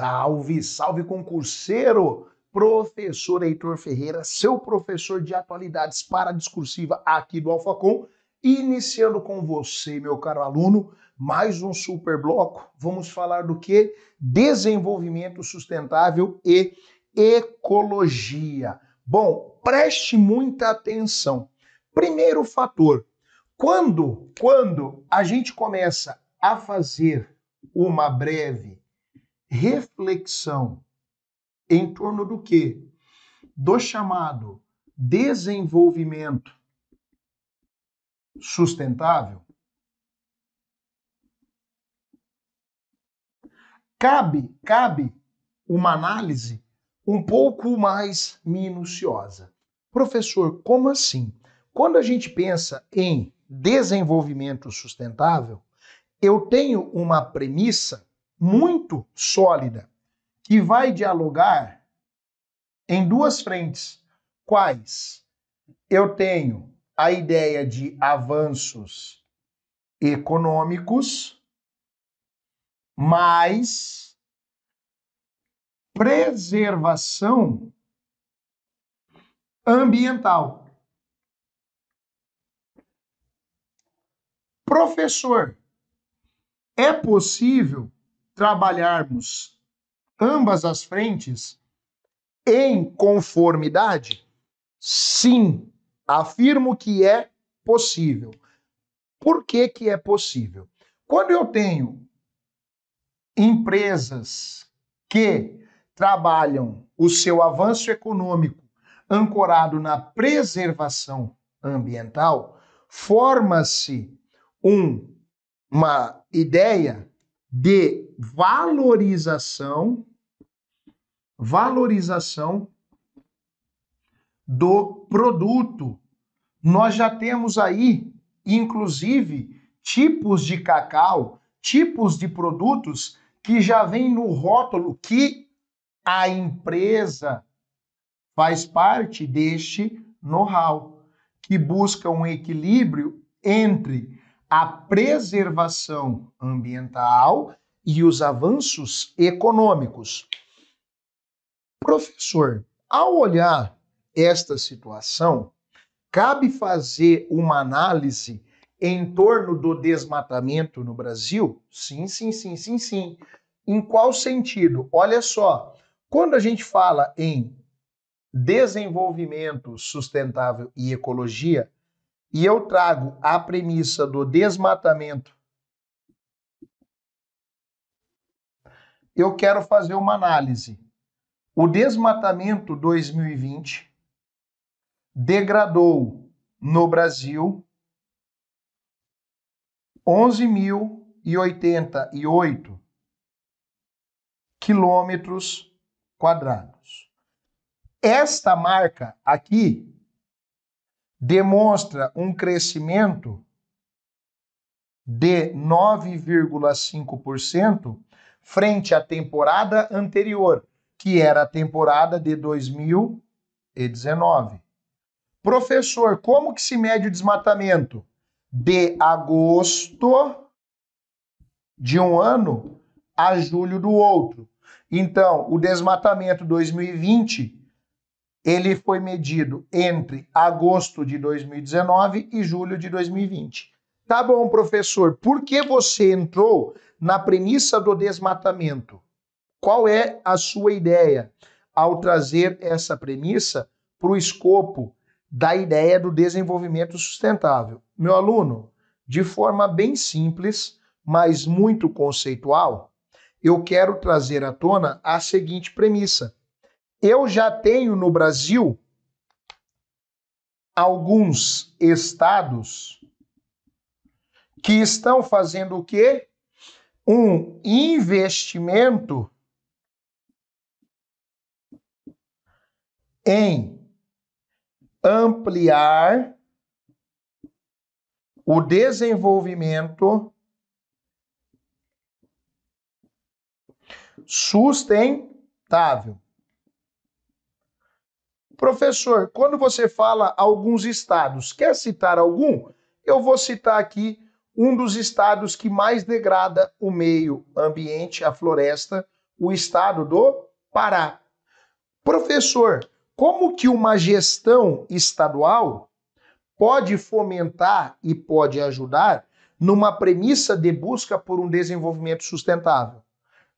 Salve, salve concurseiro! Professor Heitor Ferreira, seu professor de atualidades para discursiva aqui do Alfacom, iniciando com você, meu caro aluno, mais um super bloco. Vamos falar do que? Desenvolvimento sustentável e ecologia. Bom, preste muita atenção. Primeiro fator, quando, quando a gente começa a fazer uma breve reflexão em torno do que? Do chamado desenvolvimento sustentável. Cabe, cabe uma análise um pouco mais minuciosa. Professor, como assim? Quando a gente pensa em desenvolvimento sustentável, eu tenho uma premissa muito sólida, que vai dialogar em duas frentes, quais eu tenho a ideia de avanços econômicos, mas preservação ambiental. Professor, é possível trabalharmos ambas as frentes em conformidade? Sim, afirmo que é possível. Por que, que é possível? Quando eu tenho empresas que trabalham o seu avanço econômico ancorado na preservação ambiental, forma-se um, uma ideia de valorização valorização do produto. Nós já temos aí, inclusive, tipos de cacau, tipos de produtos que já vem no rótulo que a empresa faz parte deste know-how, que busca um equilíbrio entre a preservação ambiental e os avanços econômicos. Professor, ao olhar esta situação, cabe fazer uma análise em torno do desmatamento no Brasil? Sim, sim, sim, sim, sim. Em qual sentido? Olha só, quando a gente fala em desenvolvimento sustentável e ecologia, e eu trago a premissa do desmatamento eu quero fazer uma análise. O desmatamento 2020 degradou no Brasil 11.088 quilômetros quadrados. Esta marca aqui demonstra um crescimento de 9,5% frente à temporada anterior, que era a temporada de 2019. Professor, como que se mede o desmatamento? De agosto de um ano a julho do outro. Então, o desmatamento 2020 ele foi medido entre agosto de 2019 e julho de 2020. Tá bom, professor, por que você entrou na premissa do desmatamento? Qual é a sua ideia ao trazer essa premissa para o escopo da ideia do desenvolvimento sustentável? Meu aluno, de forma bem simples, mas muito conceitual, eu quero trazer à tona a seguinte premissa. Eu já tenho no Brasil alguns estados que estão fazendo o quê? Um investimento em ampliar o desenvolvimento sustentável. Professor, quando você fala alguns estados, quer citar algum? Eu vou citar aqui um dos estados que mais degrada o meio ambiente, a floresta, o estado do Pará. Professor, como que uma gestão estadual pode fomentar e pode ajudar numa premissa de busca por um desenvolvimento sustentável?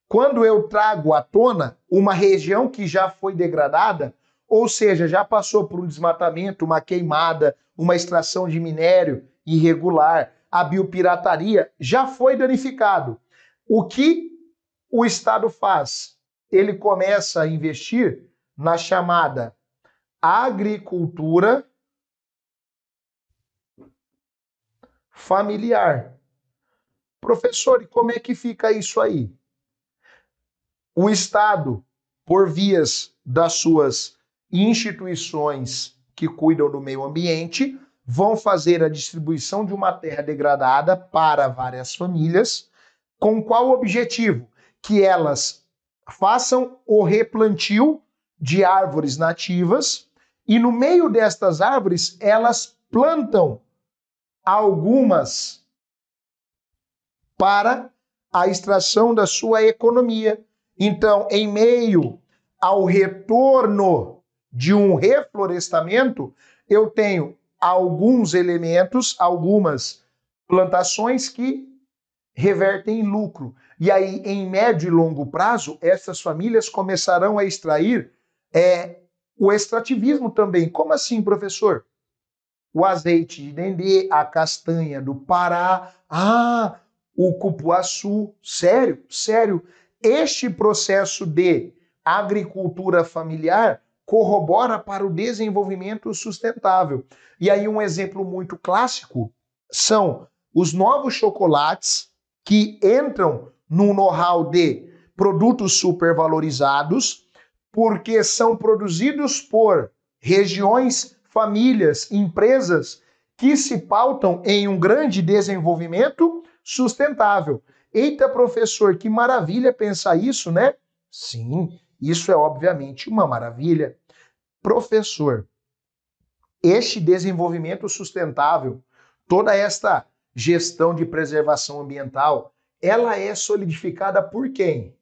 Quando eu trago à tona uma região que já foi degradada, ou seja, já passou por um desmatamento, uma queimada, uma extração de minério irregular, a biopirataria, já foi danificado. O que o Estado faz? Ele começa a investir na chamada agricultura familiar. Professor, e como é que fica isso aí? O Estado, por vias das suas instituições que cuidam do meio ambiente, vão fazer a distribuição de uma terra degradada para várias famílias, com qual objetivo? Que elas façam o replantio de árvores nativas e no meio destas árvores elas plantam algumas para a extração da sua economia. Então, em meio ao retorno de um reflorestamento, eu tenho alguns elementos, algumas plantações que revertem em lucro. E aí, em médio e longo prazo, essas famílias começarão a extrair é, o extrativismo também. Como assim, professor? O azeite de dendê, a castanha do Pará, ah, o cupuaçu. Sério, sério. Este processo de agricultura familiar corrobora para o desenvolvimento sustentável. E aí, um exemplo muito clássico são os novos chocolates que entram no know-how de produtos supervalorizados, porque são produzidos por regiões, famílias, empresas que se pautam em um grande desenvolvimento sustentável. Eita, professor, que maravilha pensar isso, né? Sim, isso é obviamente uma maravilha professor. Este desenvolvimento sustentável, toda esta gestão de preservação ambiental, ela é solidificada por quem?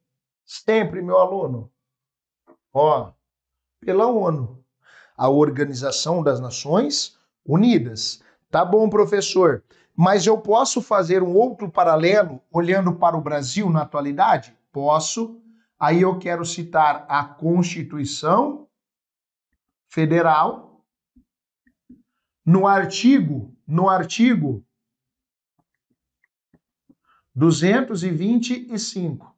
Sempre, meu aluno. Ó, pela ONU, a Organização das Nações Unidas. Tá bom, professor, mas eu posso fazer um outro paralelo olhando para o Brasil na atualidade? Posso. Aí eu quero citar a Constituição federal. No artigo, no artigo 225.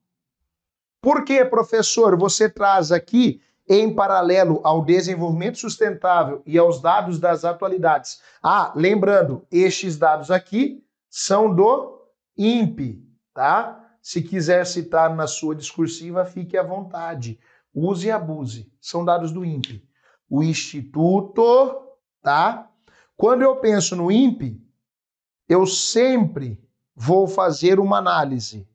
Por que, professor, você traz aqui em paralelo ao desenvolvimento sustentável e aos dados das atualidades? Ah, lembrando, estes dados aqui são do INPE, tá? Se quiser citar na sua discursiva, fique à vontade. Use e abuse. São dados do INPE o instituto, tá? Quando eu penso no INPE, eu sempre vou fazer uma análise.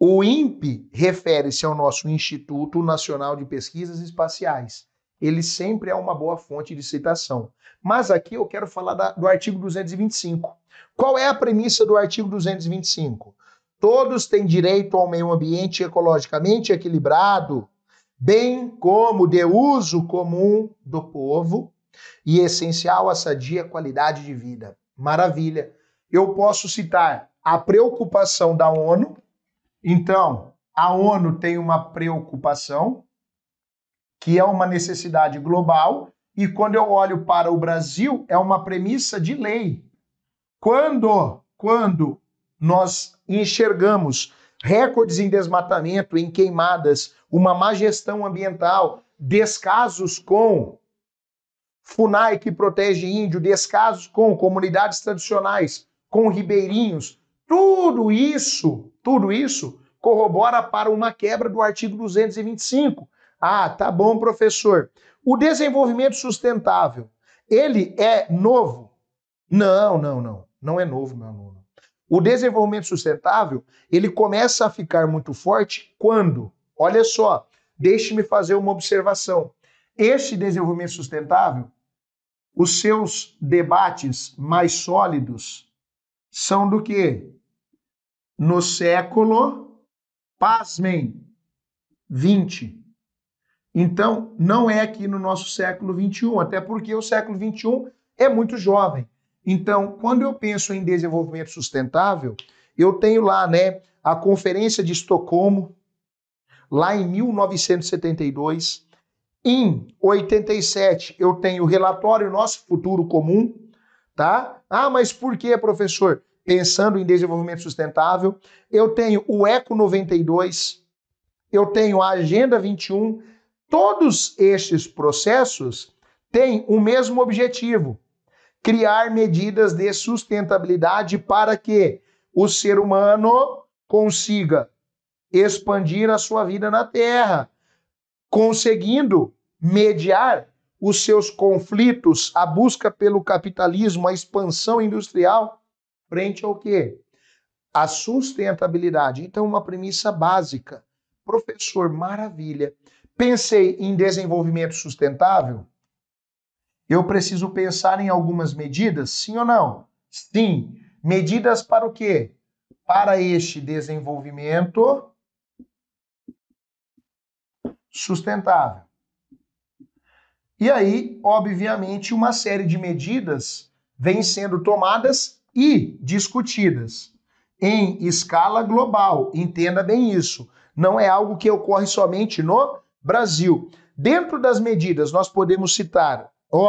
O INPE refere-se ao nosso Instituto Nacional de Pesquisas Espaciais. Ele sempre é uma boa fonte de citação. Mas aqui eu quero falar da, do artigo 225. Qual é a premissa do artigo 225? Todos têm direito ao meio ambiente ecologicamente equilibrado, bem como de uso comum do povo e essencial à sadia qualidade de vida. Maravilha. Eu posso citar a preocupação da ONU. Então, a ONU tem uma preocupação que é uma necessidade global e quando eu olho para o Brasil é uma premissa de lei. Quando quando nós enxergamos recordes em desmatamento, em queimadas, uma má gestão ambiental, descasos com FUNAI que protege índio, descasos com comunidades tradicionais, com ribeirinhos, tudo isso, tudo isso corrobora para uma quebra do artigo 225. Ah, tá bom, professor. O desenvolvimento sustentável, ele é novo? Não, não, não. Não é novo, meu amor. O desenvolvimento sustentável, ele começa a ficar muito forte quando, olha só, deixe-me fazer uma observação. Este desenvolvimento sustentável, os seus debates mais sólidos são do que? No século, pasmem, 20. Então, não é aqui no nosso século 21, até porque o século 21 é muito jovem. Então, quando eu penso em desenvolvimento sustentável, eu tenho lá, né, a Conferência de Estocolmo, lá em 1972. Em 87, eu tenho o relatório Nosso Futuro Comum, tá? Ah, mas por que, professor? Pensando em desenvolvimento sustentável. Eu tenho o Eco 92, eu tenho a Agenda 21. Todos estes processos têm o mesmo objetivo, criar medidas de sustentabilidade para que o ser humano consiga expandir a sua vida na Terra, conseguindo mediar os seus conflitos, a busca pelo capitalismo, a expansão industrial, frente ao quê? A sustentabilidade. Então, uma premissa básica. Professor, maravilha. Pensei em desenvolvimento sustentável? Eu preciso pensar em algumas medidas? Sim ou não? Sim. Medidas para o quê? Para este desenvolvimento sustentável. E aí, obviamente, uma série de medidas vem sendo tomadas e discutidas em escala global. Entenda bem isso. Não é algo que ocorre somente no Brasil. Dentro das medidas, nós podemos citar Ó,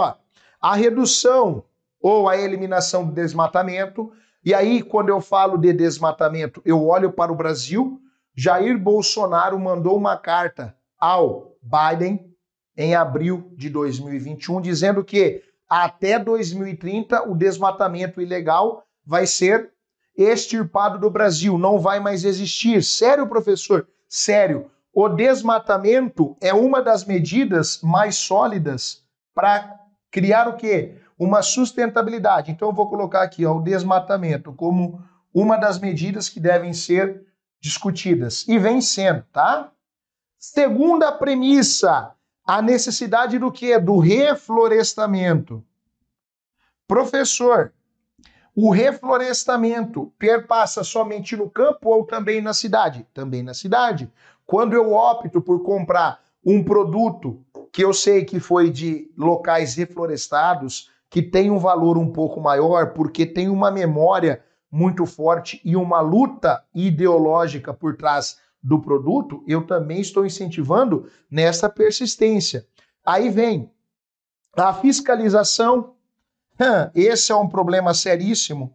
a redução ou a eliminação do desmatamento. E aí, quando eu falo de desmatamento, eu olho para o Brasil. Jair Bolsonaro mandou uma carta ao Biden em abril de 2021, dizendo que até 2030 o desmatamento ilegal vai ser extirpado do Brasil, não vai mais existir. Sério, professor? Sério. O desmatamento é uma das medidas mais sólidas para criar o quê? Uma sustentabilidade. Então eu vou colocar aqui ó, o desmatamento como uma das medidas que devem ser discutidas e vem sendo, tá? Segunda premissa, a necessidade do quê? Do reflorestamento. Professor, o reflorestamento perpassa somente no campo ou também na cidade? Também na cidade. Quando eu opto por comprar um produto que eu sei que foi de locais reflorestados, que tem um valor um pouco maior, porque tem uma memória muito forte e uma luta ideológica por trás do produto, eu também estou incentivando nessa persistência. Aí vem a fiscalização. Esse é um problema seríssimo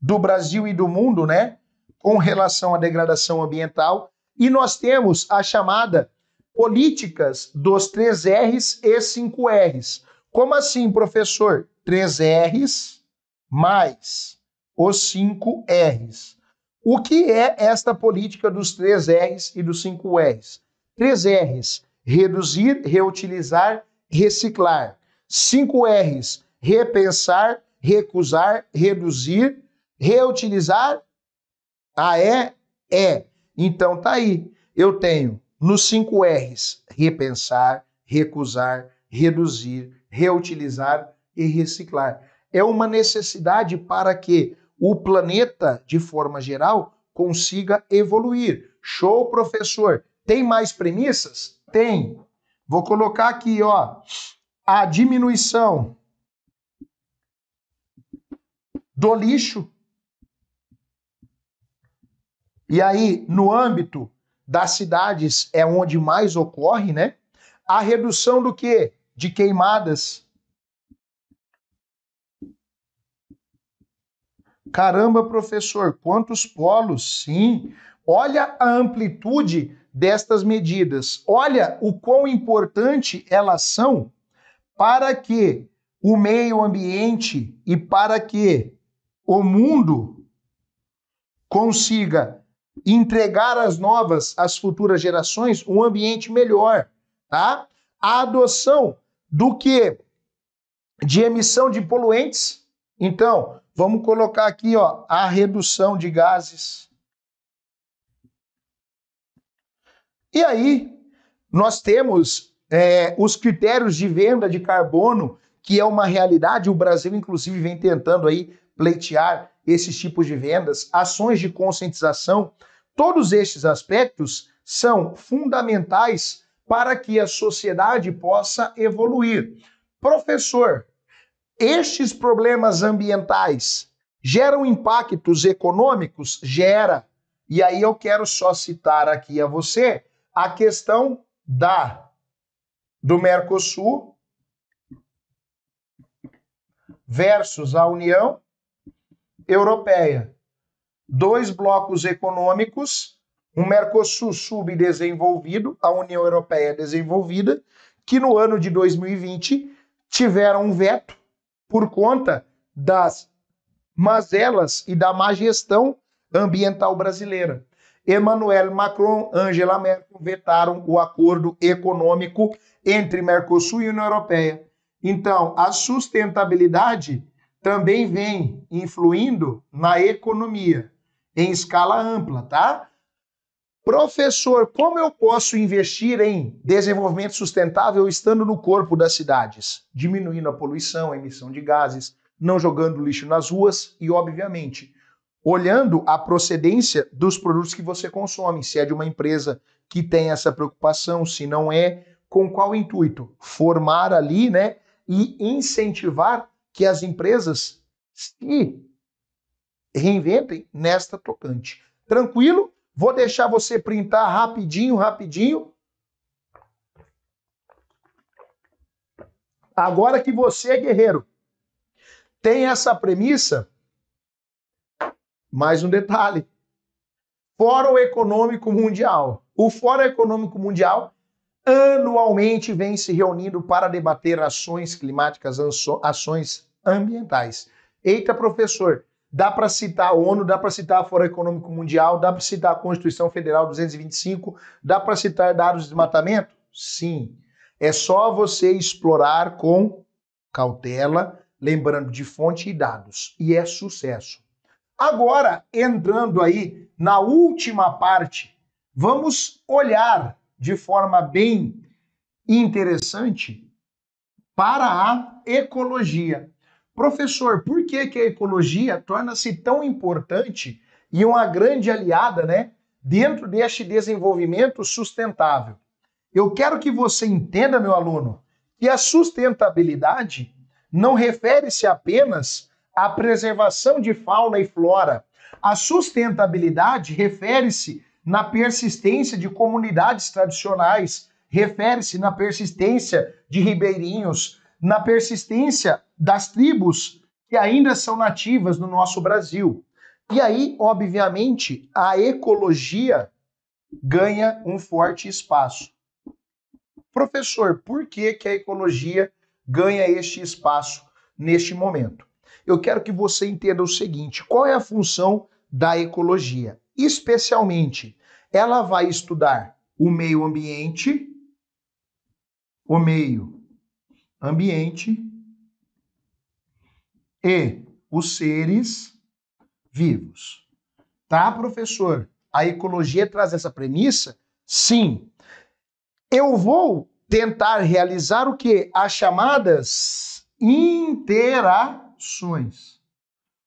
do Brasil e do mundo, né? Com relação à degradação ambiental. E nós temos a chamada políticas dos 3 R's e 5 R's. Como assim, professor? 3 R's mais os 5 R's. O que é esta política dos 3 R's e dos 5 R's? 3 R's: reduzir, reutilizar, reciclar. 5 R's: repensar, recusar, reduzir, reutilizar. Ah, é? É. Então tá aí. Eu tenho nos cinco R's: repensar, recusar, reduzir, reutilizar e reciclar. É uma necessidade para que o planeta, de forma geral, consiga evoluir. Show, professor. Tem mais premissas? Tem. Vou colocar aqui, ó, a diminuição do lixo. E aí, no âmbito das cidades é onde mais ocorre, né? A redução do que? De queimadas. Caramba, professor, quantos polos? Sim. Olha a amplitude destas medidas. Olha o quão importante elas são para que o meio ambiente e para que o mundo consiga entregar às novas, às futuras gerações, um ambiente melhor, tá? A adoção do que de emissão de poluentes. Então, vamos colocar aqui, ó, a redução de gases. E aí, nós temos é, os critérios de venda de carbono, que é uma realidade, o Brasil, inclusive, vem tentando aí pleitear esses tipos de vendas, ações de conscientização Todos estes aspectos são fundamentais para que a sociedade possa evoluir. Professor, estes problemas ambientais geram impactos econômicos? Gera. E aí eu quero só citar aqui a você a questão da do Mercosul versus a União Europeia dois blocos econômicos, um Mercosul subdesenvolvido, a União Europeia desenvolvida, que no ano de 2020 tiveram um veto por conta das mazelas e da má gestão ambiental brasileira. Emmanuel Macron, Angela Merkel vetaram o acordo econômico entre Mercosul e União Europeia. Então, a sustentabilidade também vem influindo na economia em escala ampla, tá? Professor, como eu posso investir em desenvolvimento sustentável estando no corpo das cidades? Diminuindo a poluição, a emissão de gases, não jogando lixo nas ruas e, obviamente, olhando a procedência dos produtos que você consome, se é de uma empresa que tem essa preocupação, se não é, com qual intuito? Formar ali, né, e incentivar que as empresas se reinventem nesta tocante. Tranquilo? Vou deixar você printar rapidinho, rapidinho. Agora que você, é guerreiro, tem essa premissa, mais um detalhe. Fórum Econômico Mundial. O Fórum Econômico Mundial anualmente vem se reunindo para debater ações climáticas, ações ambientais. Eita, professor, Dá para citar a ONU, dá para citar a Fórum Econômico Mundial, dá para citar a Constituição Federal 225, dá para citar dados de desmatamento? Sim. É só você explorar com cautela, lembrando de fonte e dados. E é sucesso. Agora, entrando aí na última parte, vamos olhar de forma bem interessante para a ecologia. Professor, por que, que a ecologia torna-se tão importante e uma grande aliada né, dentro deste desenvolvimento sustentável? Eu quero que você entenda, meu aluno, que a sustentabilidade não refere-se apenas à preservação de fauna e flora. A sustentabilidade refere-se na persistência de comunidades tradicionais, refere-se na persistência de ribeirinhos, na persistência das tribos que ainda são nativas no nosso Brasil. E aí, obviamente, a ecologia ganha um forte espaço. Professor, por que, que a ecologia ganha este espaço neste momento? Eu quero que você entenda o seguinte: qual é a função da ecologia? Especialmente, ela vai estudar o meio ambiente, o meio ambiente e os seres vivos. Tá, professor? A ecologia traz essa premissa? Sim. Eu vou tentar realizar o que? As chamadas interações.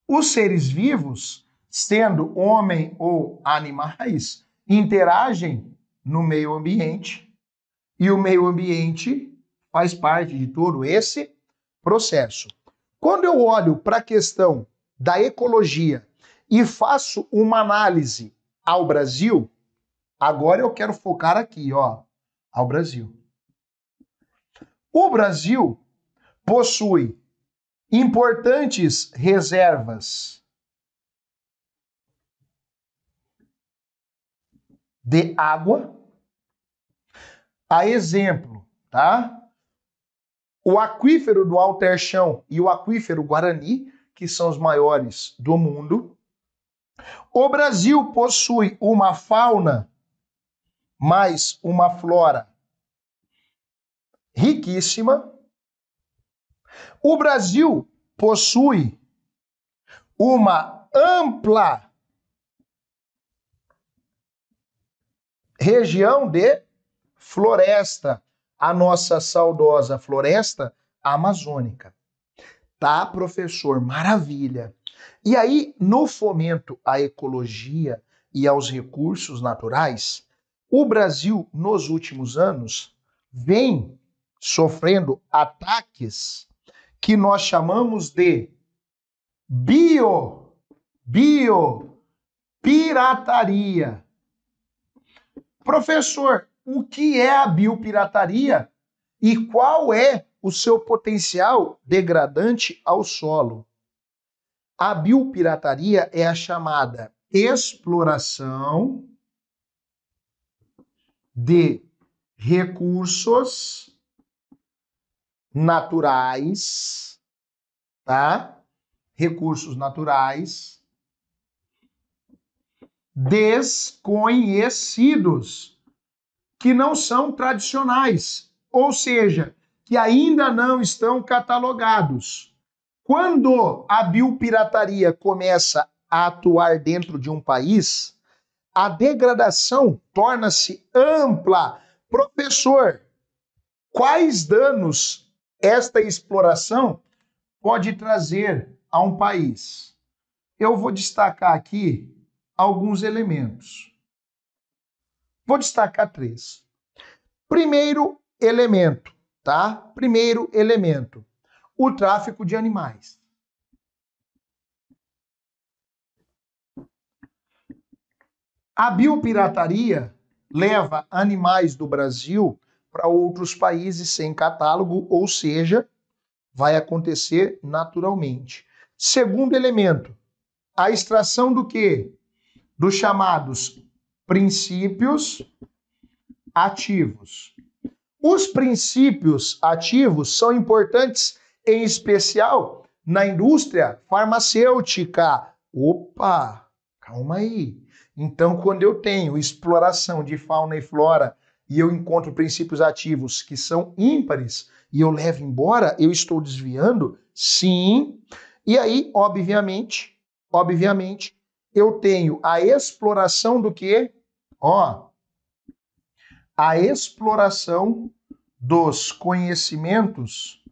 Os seres vivos, sendo homem ou animais, interagem no meio ambiente e o meio ambiente faz parte de todo esse processo. Quando eu olho para a questão da ecologia e faço uma análise ao Brasil, agora eu quero focar aqui, ó, ao Brasil. O Brasil possui importantes reservas de água. A exemplo, tá? O aquífero do Alter Chão e o aquífero Guarani, que são os maiores do mundo. O Brasil possui uma fauna mais uma flora riquíssima. O Brasil possui uma ampla região de floresta a nossa saudosa floresta amazônica. Tá, professor, maravilha. E aí, no fomento à ecologia e aos recursos naturais, o Brasil, nos últimos anos, vem sofrendo ataques que nós chamamos de bio, bio pirataria. Professor, o que é a biopirataria e qual é o seu potencial degradante ao solo. A biopirataria é a chamada exploração de recursos naturais, tá? Recursos naturais desconhecidos que não são tradicionais, ou seja, que ainda não estão catalogados. Quando a biopirataria começa a atuar dentro de um país, a degradação torna-se ampla. Professor, quais danos esta exploração pode trazer a um país? Eu vou destacar aqui alguns elementos. Vou destacar três. Primeiro elemento, tá? Primeiro elemento: o tráfico de animais. A biopirataria leva animais do Brasil para outros países sem catálogo, ou seja, vai acontecer naturalmente. Segundo elemento, a extração do que? Dos chamados princípios ativos. Os princípios ativos são importantes, em especial na indústria farmacêutica. Opa, calma aí. Então, quando eu tenho exploração de fauna e flora e eu encontro princípios ativos que são ímpares e eu levo embora, eu estou desviando? Sim. E aí, obviamente, obviamente, eu tenho a exploração do que? Ó, a exploração dos conhecimentos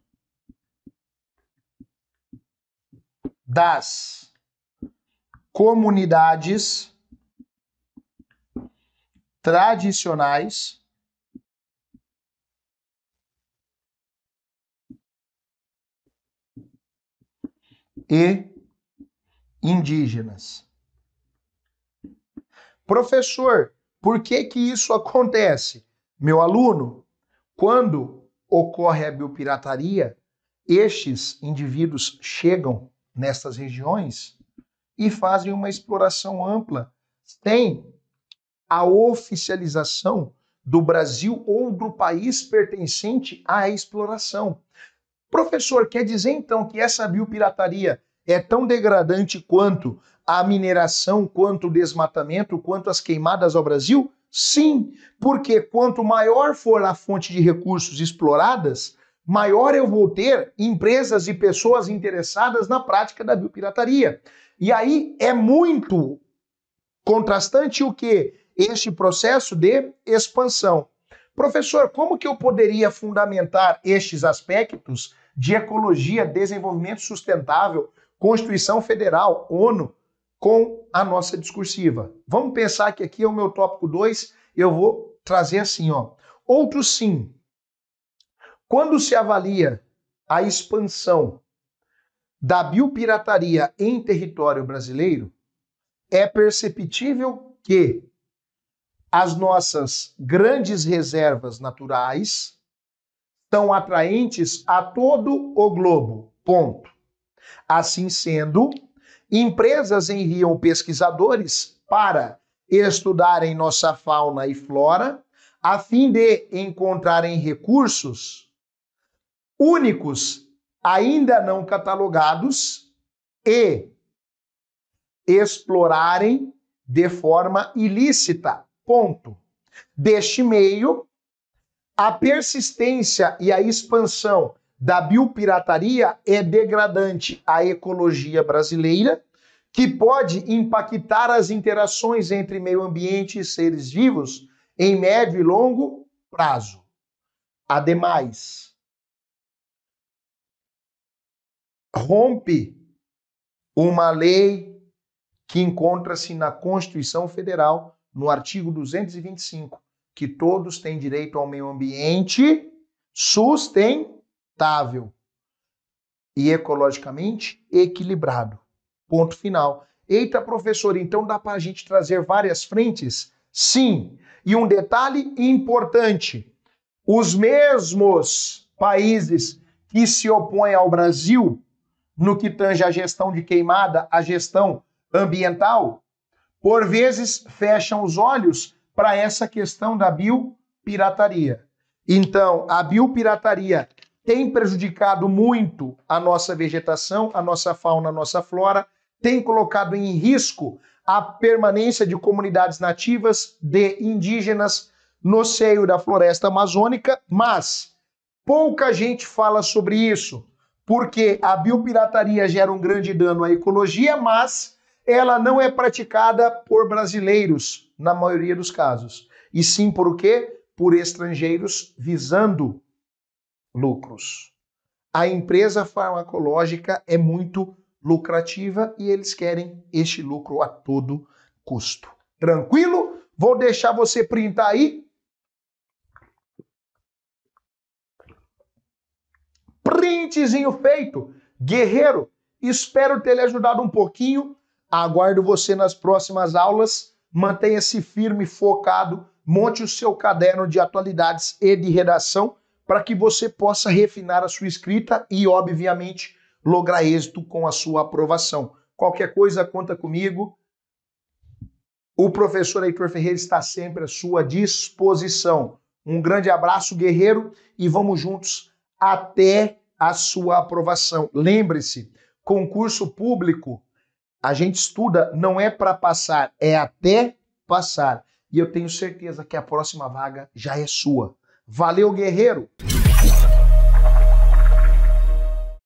das comunidades tradicionais e indígenas. Professor, por que que isso acontece? Meu aluno, quando ocorre a biopirataria, estes indivíduos chegam nestas regiões e fazem uma exploração ampla sem a oficialização do Brasil ou do país pertencente à exploração. Professor, quer dizer então que essa biopirataria é tão degradante quanto a mineração, quanto o desmatamento, quanto as queimadas ao Brasil? Sim, porque quanto maior for a fonte de recursos exploradas, maior eu vou ter empresas e pessoas interessadas na prática da biopirataria. E aí é muito contrastante o que? Este processo de expansão. Professor, como que eu poderia fundamentar estes aspectos de ecologia, desenvolvimento sustentável, Constituição Federal, ONU, com a nossa discursiva. Vamos pensar que aqui é o meu tópico 2, eu vou trazer assim, ó. Outro sim. Quando se avalia a expansão da biopirataria em território brasileiro, é perceptível que as nossas grandes reservas naturais são atraentes a todo o globo. Ponto. Assim sendo, Empresas enviam pesquisadores para estudarem nossa fauna e flora, a fim de encontrarem recursos únicos ainda não catalogados e explorarem de forma ilícita. Ponto. Deste meio, a persistência e a expansão da biopirataria é degradante à ecologia brasileira, que pode impactar as interações entre meio ambiente e seres vivos em médio e longo prazo. Ademais, rompe uma lei que encontra-se na Constituição Federal, no artigo 225, que todos têm direito ao meio ambiente sustentável sustentável e ecologicamente equilibrado. Ponto final. Eita, professor, então dá para a gente trazer várias frentes? Sim. E um detalhe importante: os mesmos países que se opõem ao Brasil no que tange à gestão de queimada, à gestão ambiental, por vezes fecham os olhos para essa questão da biopirataria. Então, a biopirataria tem prejudicado muito a nossa vegetação, a nossa fauna, a nossa flora, tem colocado em risco a permanência de comunidades nativas de indígenas no seio da floresta amazônica, mas pouca gente fala sobre isso, porque a biopirataria gera um grande dano à ecologia, mas ela não é praticada por brasileiros na maioria dos casos, e sim por o quê? Por estrangeiros visando lucros. A empresa farmacológica é muito lucrativa e eles querem este lucro a todo custo. Tranquilo? Vou deixar você printar aí. Printzinho feito. Guerreiro, espero ter lhe ajudado um pouquinho. Aguardo você nas próximas aulas. Mantenha-se firme, focado. Monte o seu caderno de atualidades e de redação para que você possa refinar a sua escrita e, obviamente, lograr êxito com a sua aprovação. Qualquer coisa, conta comigo. O professor Heitor Ferreira está sempre à sua disposição. Um grande abraço, guerreiro, e vamos juntos até a sua aprovação. Lembre-se, concurso público, a gente estuda não é para passar, é até passar. E eu tenho certeza que a próxima vaga já é sua. Valeu, guerreiro!